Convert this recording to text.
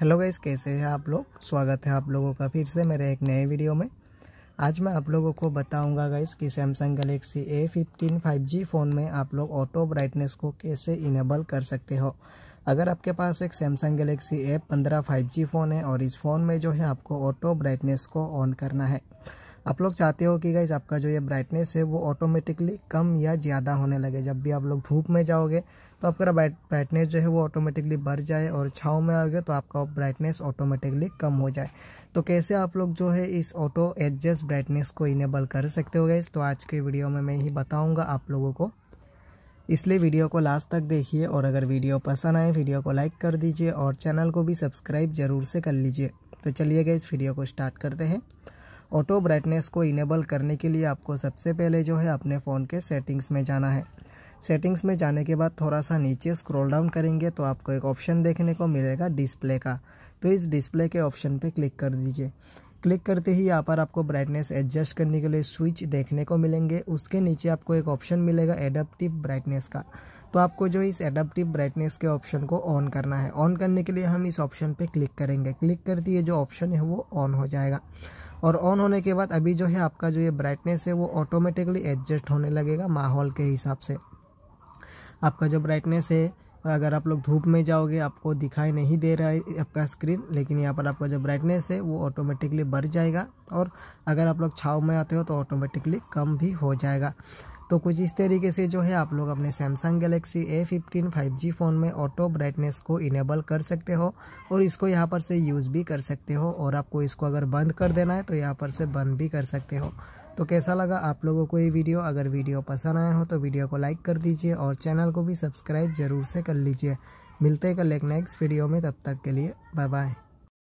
hello guys कैसे हैं आप लोग स्वागत है आप लोगों का फिर से मेरे एक नए वीडियो में आज मैं आप लोगों को बताऊंगा गाइस कि Samsung Galaxy A fifteen five G phone में आप लोग ऑटो ब्राइटनेस को कैसे इनेबल कर सकते हो अगर आपके पास एक सैमसंग गलेक्सी ए पंद्रह फाइव जी फ़ोन है और इस फ़ोन में जो है आपको ऑटो ब्राइटनेस को ऑन करना है आप लोग चाहते हो कि गाइज आपका जो ये ब्राइटनेस है वो ऑटोमेटिकली कम या ज़्यादा होने लगे जब भी आप लोग धूप में जाओगे तो आपका ब्राइटनेस जो है वो ऑटोमेटिकली बढ़ जाए और छाँव में आओगे तो आपका ब्राइटनेस ऑटोमेटिकली कम हो जाए तो कैसे आप लोग जो है इस ऑटो एडजस्ट ब्राइटनेस को इनेबल कर सकते हो गाइज तो आज के वीडियो में मैं ही बताऊँगा आप लोगों को इसलिए वीडियो को लास्ट तक देखिए और अगर वीडियो पसंद आए वीडियो को लाइक कर दीजिए और चैनल को भी सब्सक्राइब ज़रूर से कर लीजिए तो चलिए गए इस वीडियो को स्टार्ट करते हैं ऑटो ब्राइटनेस को इनेबल करने के लिए आपको सबसे पहले जो है अपने फ़ोन के सेटिंग्स में जाना है सेटिंग्स में जाने के बाद थोड़ा सा नीचे स्क्रॉल डाउन करेंगे तो आपको एक ऑप्शन देखने को मिलेगा डिस्प्ले का तो इस डिस्प्ले के ऑप्शन पे क्लिक कर दीजिए क्लिक करते ही यहाँ पर आपको ब्राइटनेस एडजस्ट करने के लिए स्विच देखने को मिलेंगे उसके नीचे आपको एक ऑप्शन मिलेगा एडप्टिव ब्राइटनेस का तो आपको जो इस एडप्टिव ब्राइटनेस के ऑप्शन को ऑन करना है ऑन करने के लिए हम इस ऑप्शन पर क्लिक करेंगे क्लिक करते ही जो ऑप्शन है वो ऑन हो जाएगा और ऑन होने के बाद अभी जो है आपका जो ये ब्राइटनेस है वो ऑटोमेटिकली एडजस्ट होने लगेगा माहौल के हिसाब से आपका जो ब्राइटनेस है अगर आप लोग धूप में जाओगे आपको दिखाई नहीं दे रहा है आपका स्क्रीन लेकिन यहाँ पर आपका जो ब्राइटनेस है वो ऑटोमेटिकली बढ़ जाएगा और अगर आप लोग छाव में आते हो तो ऑटोमेटिकली कम भी हो जाएगा तो कुछ इस तरीके से जो है आप लोग अपने Samsung Galaxy A fifteen five G phone में ऑटो ब्राइटनेस को इनेबल कर सकते हो और इसको यहाँ पर से यूज़ भी कर सकते हो और आपको इसको अगर बंद कर देना है तो यहाँ पर से बंद भी कर सकते हो तो कैसा लगा आप लोगों को ये वीडियो अगर वीडियो पसंद आया हो तो वीडियो को लाइक कर दीजिए और चैनल को भी सब्सक्राइब ज़रूर से कर लीजिए मिलते हैं कल एक नेक्स्ट वीडियो में तब तक के लिए बाय बाय